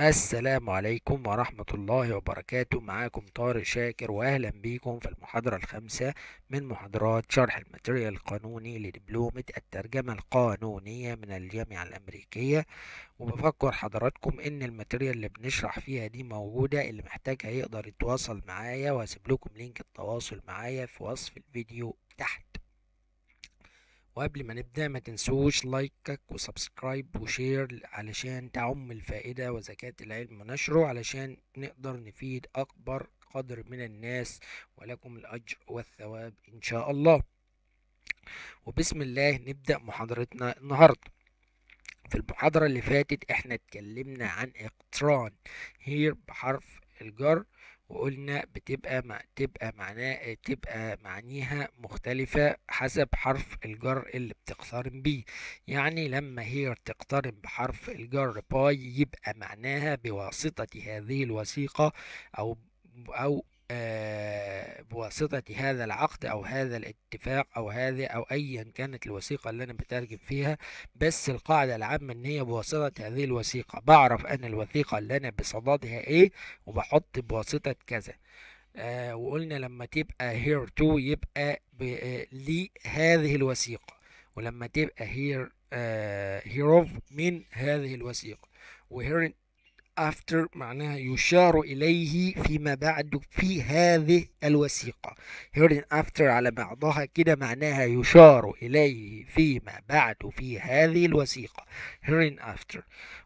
السلام عليكم ورحمة الله وبركاته معاكم طارق شاكر وأهلا بيكم في المحاضرة الخامسة من محاضرات شرح الماتريال القانوني لدبلومة الترجمة القانونية من الجامعة الأمريكية وبفكر حضراتكم إن الماتريال اللي بنشرح فيها دي موجودة اللي محتاجها يقدر يتواصل معايا وهسيب لكم لينك التواصل معايا في وصف الفيديو تحت وقبل ما نبدأ ما تنسوش لايكك وسبسكرايب وشير علشان تعم الفائدة وزكاة العلم ونشره علشان نقدر نفيد أكبر قدر من الناس ولكم الأجر والثواب إن شاء الله وبسم الله نبدأ محاضرتنا النهاردة في المحاضرة اللي فاتت احنا اتكلمنا عن اقتران هير بحرف الجر وقلنا بتبقى مع تبقى معناه تبقى معانيها مختلفة حسب حرف الجر اللي بتقترن بيه يعني لما هي تقترن بحرف الجر باي يبقى معناها بواسطة هذه الوثيقة أو أو آه بواسطة هذا العقد أو هذا الاتفاق أو هذا أو أيا كانت الوثيقة اللي أنا بترجم فيها بس القاعدة العامة إن هي بواسطة هذه الوثيقة بعرف أنا الوثيقة اللي أنا بصددها إيه وبحط بواسطة كذا آه وقلنا لما تبقى هير تو يبقى آه، لهذه الوثيقة ولما تبقى هير آه هيروف من هذه الوثيقة وهيرن after معناها يشار إليه فيما بعد في هذه الوثيقة here in after على بعضها كده معناها يشار إليه فيما بعد في هذه الوثيقة here in after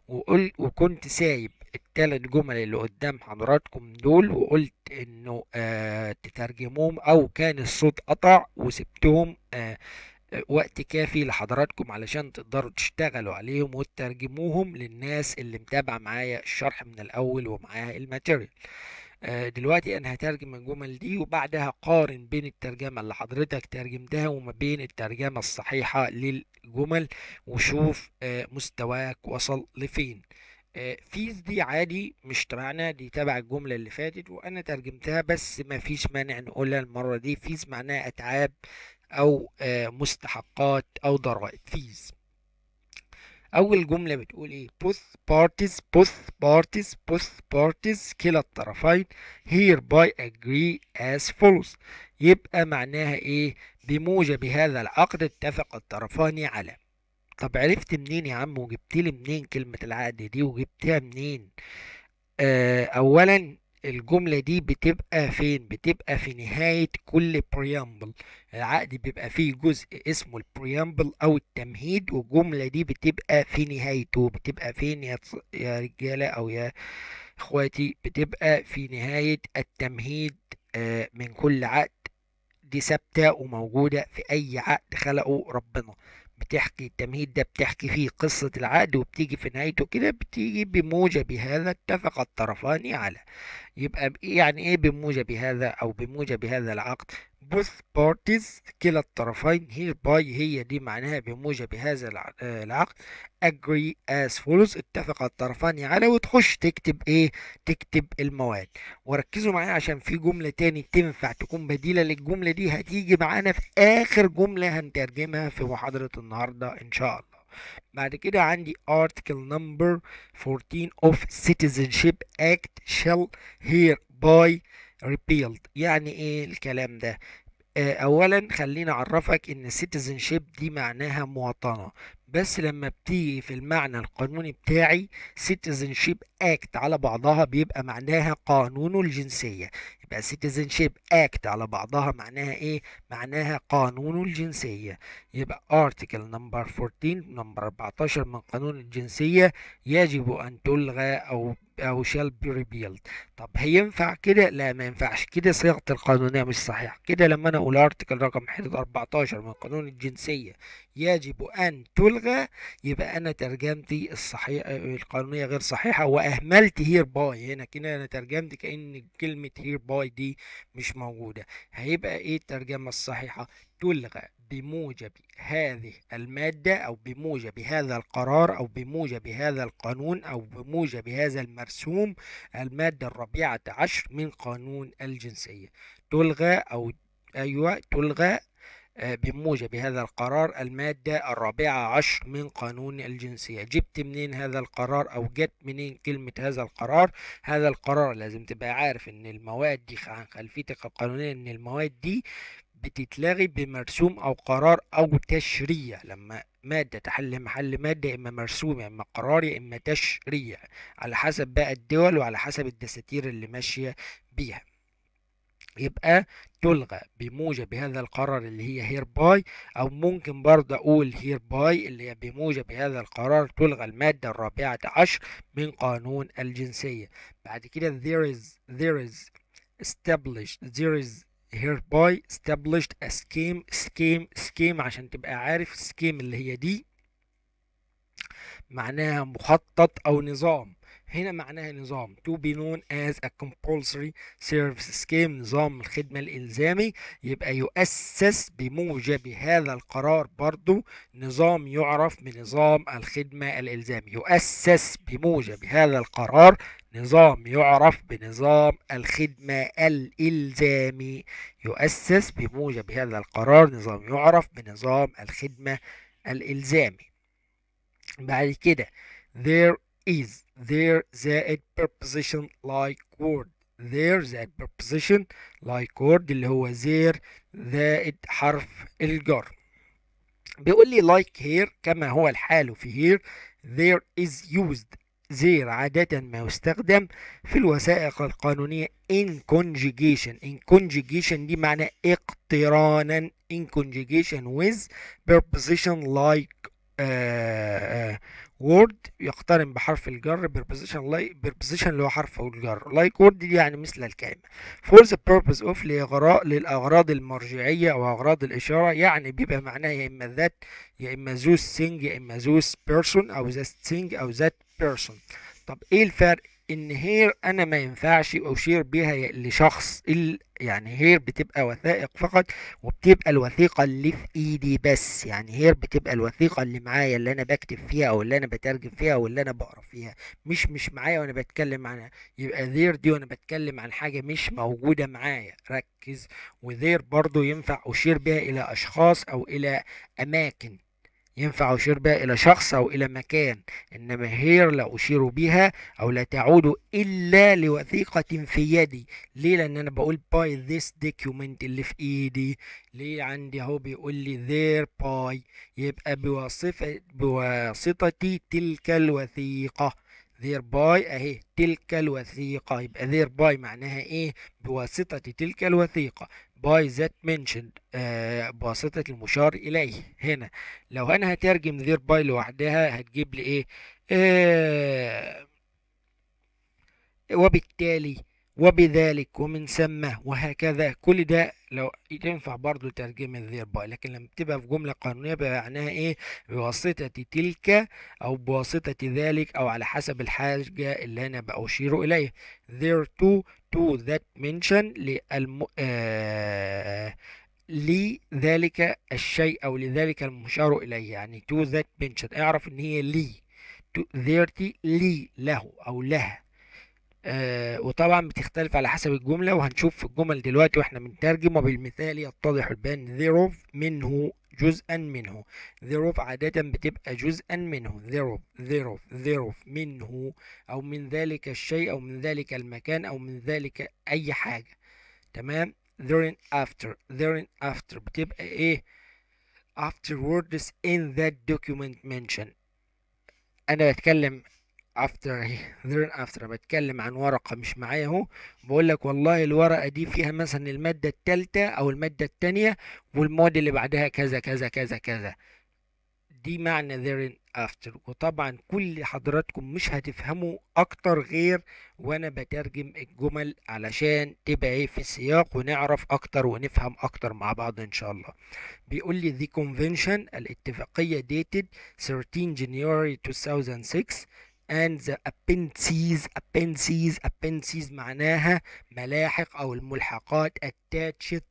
وقل وكنت سايب التلات جمل اللي قدام حضراتكم دول وقلت انه آه تترجموهم او كان الصوت قطع وسبتهم آه وقت كافي لحضراتكم علشان تقدروا تشتغلوا عليهم وتترجموهم للناس اللي متابعه معايا الشرح من الاول ومعاها الماتيريال آه، دلوقتي انا هترجم الجمل دي وبعدها قارن بين الترجمه اللي حضرتك ترجمتها وما بين الترجمه الصحيحه للجمل وشوف آه، مستواك وصل لفين آه، فيز دي عادي مش تبعنا دي تبع الجمله اللي فاتت وانا ترجمتها بس ما فيش مانع نقولها المره دي فيز معناها اتعاب أو آه، مستحقات أو ضرائب فيز أول جملة بتقول إيه both parties both parties both parties كلا الطرفين hereby agree as follows يبقى معناها إيه بموجب هذا العقد اتفق الطرفان على طب عرفت منين يا عم وجبت لي منين كلمة العقد دي وجبتها منين آه أولا الجملة دي بتبقى فين؟ بتبقى في نهاية كل بريامبل العقد بيبقى فيه جزء اسمه البريامبل أو التمهيد والجملة دي بتبقى في نهايته بتبقى فين يا, يا رجالة أو يا إخواتي بتبقى في نهاية التمهيد آه، من كل عقد دي ثابتة وموجودة في أي عقد خلقه ربنا بتحكي التمهيد ده بتحكي فيه قصة العقد وبتيجي في نهايته كده بتيجي بموجب هذا اتفق الطرفان على يبقى يعني ايه بموجب هذا او بموجب هذا العقد both parties كلا الطرفين hereby هي دي معناها بموجب هذا آه، العقد agree as follows اتفق الطرفان على وتخش تكتب ايه تكتب المواد وركزوا معايا عشان في جملة تاني تنفع تكون بديلة للجملة دي هتيجي معانا في اخر جملة هنترجمها في محاضرة النهاردة ان شاء الله بعد كده عندي article number 14 of citizenship act shall hereby repealed يعني ايه الكلام ده آه، اولا خليني اعرفك ان citizenship دي معناها مواطنه بس لما بتيجي في المعنى القانوني بتاعي citizenship act على بعضها بيبقى معناها قانون الجنسيه يبقى شيب اكت على بعضها معناها ايه معناها قانون الجنسية يبقى ارتكل نمبر 14 نمبر 14 من قانون الجنسية يجب ان تلغى او او شال بي ريبيلد طب هينفع كده لا ما ينفعش كده صياغه القانونيه مش صحيحه كده لما انا اقول ارتكل رقم 14 من قانون الجنسيه يجب ان تلغى يبقى انا ترجمتي الصحيح القانونيه غير صحيحه واهملت هير باي هنا كده انا ترجمت كان كلمه هير باي اي دي مش موجودة هيبقى ايه الترجمة الصحيحة تلغى بموجب هذه المادة أو بموجب هذا القرار أو بموجب هذا القانون أو بموجب هذا المرسوم المادة الرابعة عشر من قانون الجنسية تلغى أو أيوة تلغى آه، بموجب هذا القرار المادة الرابعة عشر من قانون الجنسية جبت منين هذا القرار أو جت منين كلمة هذا القرار هذا القرار لازم تبقى عارف ان المواد دي عن خلفيتك القانونية ان المواد دي بتتلغي بمرسوم او قرار او تشريع لما مادة تحل محل مادة إما مرسوم إما قرار يا إما تشريع على حسب بقى الدول وعلى حسب الدساتير اللي ماشية بيها يبقى تلغى بموجب هذا القرار اللي هي هير باي او ممكن برضه اقول هير باي اللي هي بموجب هذا القرار تلغى المادة الرابعة عشر من قانون الجنسية بعد كده there is there is established there is hereby established a scheme scheme scheme عشان تبقى عارف scheme اللي هي دي معناها مخطط او نظام هنا معناها نظام to be known as a compulsory service scheme نظام الخدمة الإلزامي يبقى يؤسس بموجب هذا القرار برضو نظام يعرف بنظام الخدمة الإلزامي يؤسس بموجب هذا القرار نظام يعرف بنظام الخدمة الإلزامي يؤسس بموجب هذا القرار نظام يعرف بنظام الخدمة الإلزامي بعد كده there is there زائد preposition like word there زائد preposition like word اللي هو there زائد حرف الجر بيقول لي like here كما هو الحال في here there is used there عادة ما يستخدم في الوثائق القانونية in conjugation in conjugation دي معنى اقترانا in conjugation with preposition like uh, وورد يقترن بحرف الجر بريبوزيشن لاي بريبوزيشن اللي هو حرف الجر لايك وورد دي يعني مثل الكلمة فور ذا بيربز اوف لإغراء للأغراض المرجعية أو أغراض الإشارة يعني بيبقى معناه يا إما ذات يا إما ذو سينج يا إما ذو بيرسون أو ذات سينج أو ذات بيرسون طب إيه الفرق ان هير انا ما ينفعش اشير بها لشخص يعني هير بتبقى وثائق فقط وبتبقى الوثيقه اللي في ايدي بس يعني هير بتبقى الوثيقه اللي معايا اللي انا بكتب فيها او اللي انا بترجم فيها او اللي انا بقرا فيها مش مش معايا وانا بتكلم عنها يبقى ذير دي وانا بتكلم عن حاجه مش موجوده معايا ركز وذير برضو ينفع اشير بها الى اشخاص او الى اماكن ينفع أشير بها إلى شخص أو إلى مكان إنما هير لا أشير بها أو لا تعود إلا لوثيقة في يدي ليه لأن أنا بقول by this document اللي في إيدي ليه عندي أهو بيقول لي there by يبقى بواسطة بواسطة تلك الوثيقة باي أهي تلك الوثيقة يبقى باي معناها إيه بواسطة تلك الوثيقة by that mentioned آه، بواسطة المشار إليه هنا لو أنا هترجم ذير باي لوحدها هتجيب لي إيه آه وبالتالي وبذلك ومن ثم وهكذا كل ده لو ينفع برضو ترجمة ذير باي لكن لما تبقى في جملة قانونية بقى معناها ايه بواسطة تلك او بواسطة ذلك او على حسب الحاجة اللي انا بأشير اليه there to to that mention للم... آه... لذلك الشيء أو لذلك المشار إليه يعني to that mention اعرف إن هي لي to لي له أو لها آه وطبعا بتختلف على حسب الجملة وهنشوف في الجمل دلوقتي واحنا بنترجم وبالمثال يتضح البيان ذيروف منه جزءا منه the of عادة بتبقى جزءا منه the of the of the of منه أو من ذلك الشيء أو من ذلك المكان أو من ذلك أي حاجة تمام therein after therein after بتبقى إيه afterwards in that document mention أنا بتكلم after ليرن after بتكلم عن ورقة مش معايا اهو بقول لك والله الورقة دي فيها مثلا المادة الثالثة أو المادة الثانية والمواد اللي بعدها كذا كذا كذا كذا دي معنى ليرن after وطبعا كل حضراتكم مش هتفهموا أكتر غير وأنا بترجم الجمل علشان تبقى إيه في السياق ونعرف أكتر ونفهم أكتر مع بعض إن شاء الله بيقول لي the convention الاتفاقية dated 13 January 2006 and the appendices appendices appendices معناها ملاحق أو الملحقات attached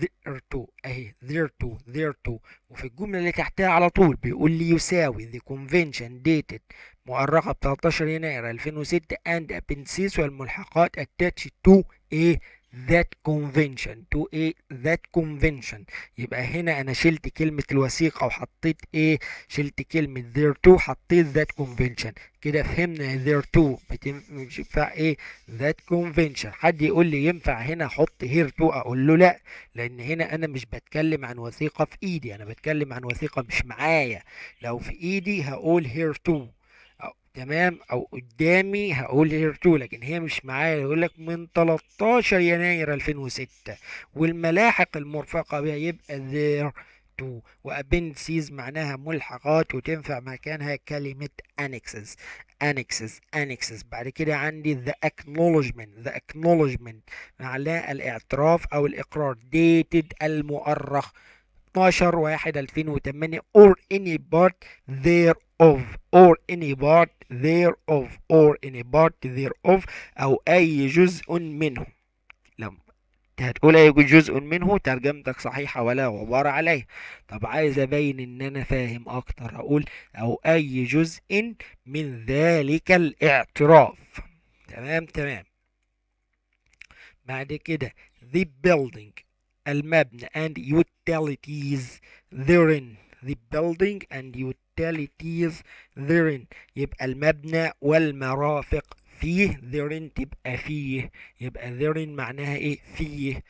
thereto اهي thereto to وفي الجملة اللي تحتها على طول بيقول لي يساوي the convention dated مؤرخة ب 13 يناير 2006 and appendices والملحقات attached to ايه that convention to a that convention يبقى هنا انا شلت كلمة الوثيقة وحطيت ايه شلت كلمة there to حطيت that convention كده فهمنا there to بتنفع ايه that convention حد يقول لي ينفع هنا احط here to اقول له لا لان هنا انا مش بتكلم عن وثيقة في ايدي انا بتكلم عن وثيقة مش معايا لو في ايدي هقول here to تمام او قدامي هقول لك لكن هي مش معايا يقول لك من 13 يناير 2006 والملاحق المرفقه بها يبقى there to وابندسيز معناها ملحقات وتنفع مكانها كلمه annexes annexes annexes بعد كده عندي the acknowledgement the acknowledgement معناها الاعتراف او الاقرار dated المؤرخ 12 1 2008 or any part thereof or any part thereof or any part thereof أو أي جزء منه لما هتقول أي جزء منه ترجمتك صحيحة ولا غبار عليه طب عايز أبين إن أنا فاهم أكتر أقول أو أي جزء من ذلك الاعتراف تمام تمام بعد كده the building المبنى and utilities therein the building and utilities therein يبقى المبنى والمرافق فيه therein تبقى فيه يبقى therein معناها ايه فيه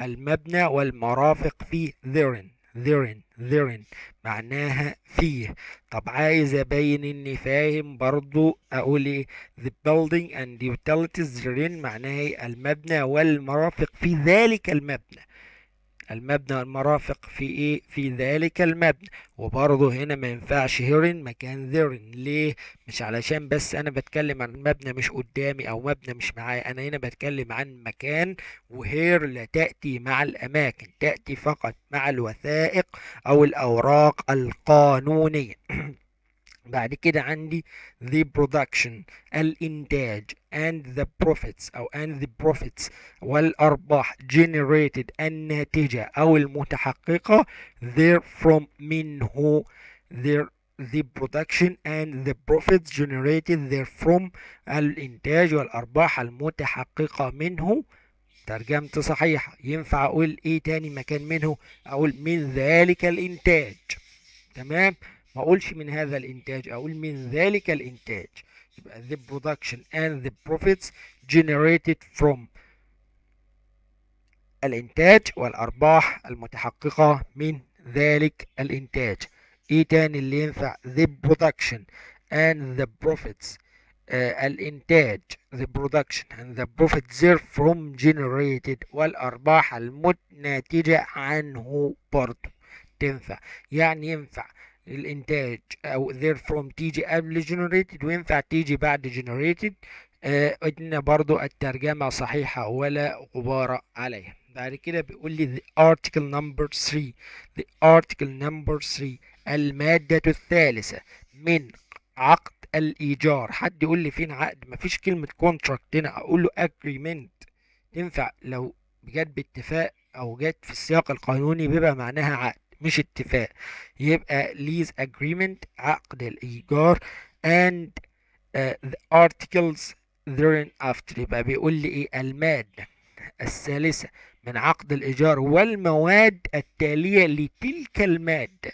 المبنى والمرافق فيه therein therein therein معناها فيه طب عايز ابين اني فاهم برضو اقول ايه the building and utilities therein معناها ايه المبنى والمرافق في ذلك المبنى المبنى المرافق في ايه في ذلك المبنى وبرضه هنا ما ينفعش هيرن مكان ذيرن ليه مش علشان بس انا بتكلم عن مبنى مش قدامي او مبنى مش معايا انا هنا بتكلم عن مكان وهير لا تاتي مع الاماكن تاتي فقط مع الوثائق او الاوراق القانونيه بعد كده عندي the production الإنتاج and the profits أو and the profits والأرباح generated الناتجة أو المتحققة therefrom منه there the production and the profits generated therefrom الإنتاج والأرباح المتحققة منه ترجمت صحيحة ينفع أقول إيه تاني مكان منه أقول من ذلك الإنتاج تمام ما اقولش من هذا الانتاج اقول من ذلك الانتاج يبقى the production and the profits generated from الانتاج والارباح المتحققة من ذلك الانتاج ايه تاني اللي ينفع the production and the profits آه الانتاج the production and the profits from generated والارباح المتناتجة عنه برضو تنفع يعني ينفع الانتاج او therefrom تيجي قبل generated وينفع تيجي بعد generated آه ان برضو الترجمة صحيحة ولا غبار عليها بعد كده بيقول لي the article number 3 the article number 3 المادة الثالثة من عقد الإيجار حد يقول لي فين عقد مفيش كلمة contract هنا أقول له agreement تنفع لو جت باتفاق أو جت في السياق القانوني بيبقى معناها عقد مش اتفاق يبقى lease agreement عقد الإيجار and uh, the articles therein after يبقى بيقول لي إيه المادة الثالثة من عقد الإيجار والمواد التالية لتلك المادة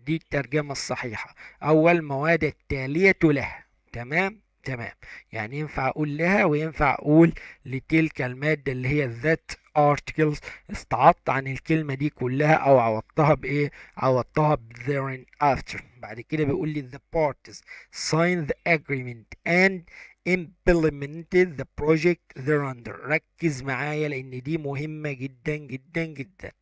دي الترجمة الصحيحة أو المواد التالية لها تمام تمام يعني ينفع أقول لها وينفع أقول لتلك المادة اللي هي ذات articles استعطت عن الكلمة دي كلها أو عوضتها بإيه؟ عوضتها ب therein after بعد كده بيقول لي the parties signed the agreement and implemented the project under ركز معايا لأن دي مهمة جدا جدا جدا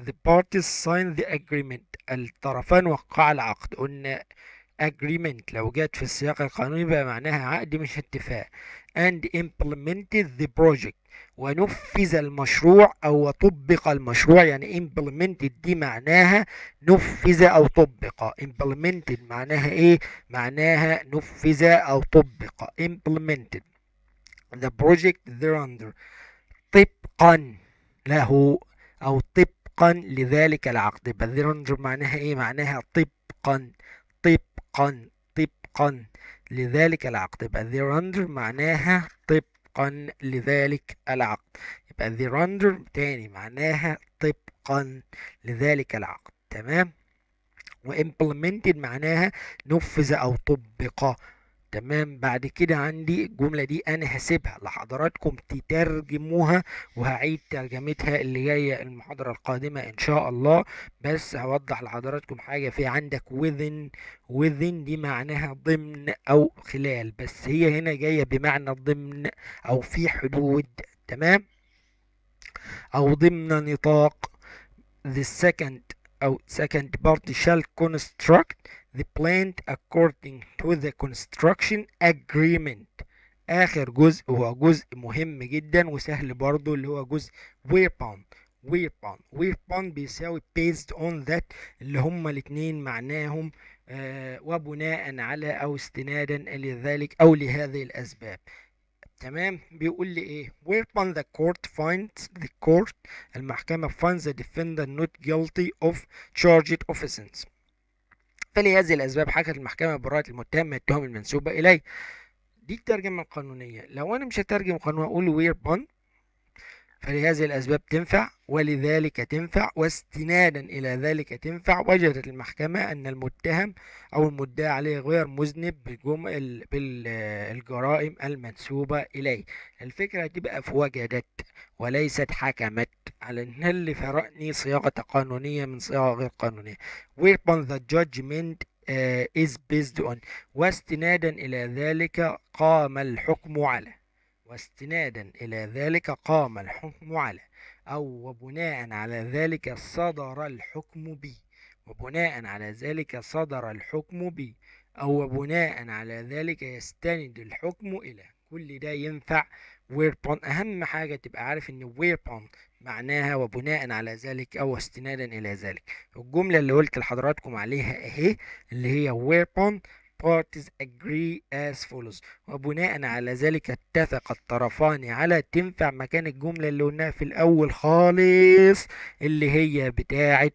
the parties signed the agreement الطرفان وقع العقد قلنا agreement لو جت في السياق القانوني بقى معناها عقد مش اتفاق and implemented the project ونفذ المشروع او طبق المشروع يعني implemented دي معناها نفذ او طبق implemented معناها ايه معناها نفذ او طبق implemented the project thereunder طبقا له او طبقا لذلك العقد يبقى thereunder معناها ايه معناها طبقا طبقا طبقا لذلك العقد يبقى the under معناها طبقا لذلك العقد يبقى the under تاني معناها طبقا لذلك العقد تمام implemented معناها نفذ أو طبق تمام بعد كده عندي الجملة دي أنا هسيبها لحضراتكم تترجموها وهعيد ترجمتها اللي جاية المحاضرة القادمة إن شاء الله بس هوضح لحضراتكم حاجة في عندك within within دي معناها ضمن أو خلال بس هي هنا جاية بمعنى ضمن أو في حدود تمام أو ضمن نطاق the second أو second part shall construct the plant according to the construction agreement آخر جزء هو جزء مهم جدا وسهل برضو اللي هو جزء weapon weapon weapon بيساوي based on that اللي هما الاثنين معناهم آه وبناء على أو استنادا لذلك أو لهذه الأسباب تمام بيقول لي ايه weapon the court finds the court المحكمة finds the defendant not guilty of charged offenses فلهذه هذه الأسباب حكت المحكمة براءة المتهم من التهم المنسوبة إليه دي الترجمة القانونية لو أنا مش هترجم قانون أقول وير بوند فلهذه الأسباب تنفع ولذلك تنفع واستنادا إلى ذلك تنفع وجدت المحكمة أن المتهم أو المدعى عليه غير مذنب بالجرائم المنسوبة إليه الفكرة تبقى في وجدت وليست حكمت على أن اللي فرقني صياغة قانونية من صياغة غير قانونية weapon the judgment uh, is based on واستنادا إلى ذلك قام الحكم على واستنادا إلى ذلك قام الحكم على أو وبناء على ذلك صدر الحكم بي وبناء على ذلك صدر الحكم بي أو وبناء على ذلك يستند الحكم إلى كل ده ينفع ويربون أهم حاجة تبقى عارف إن ويربون معناها وبناء على ذلك أو استنادا إلى ذلك الجملة اللي قلت لحضراتكم عليها أهي اللي هي ويربون parties agree as follows وبناء على ذلك اتفق الطرفان على تنفع مكان الجملة اللي قلناها في الأول خالص اللي هي بتاعة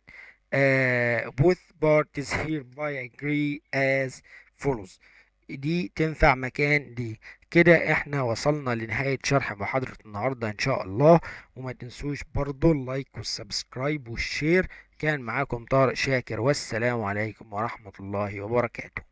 آه، uh, both parties hereby agree as follows دي تنفع مكان دي كده احنا وصلنا لنهاية شرح محاضرة النهاردة ان شاء الله وما تنسوش برضو اللايك والسبسكرايب والشير كان معاكم طارق شاكر والسلام عليكم ورحمة الله وبركاته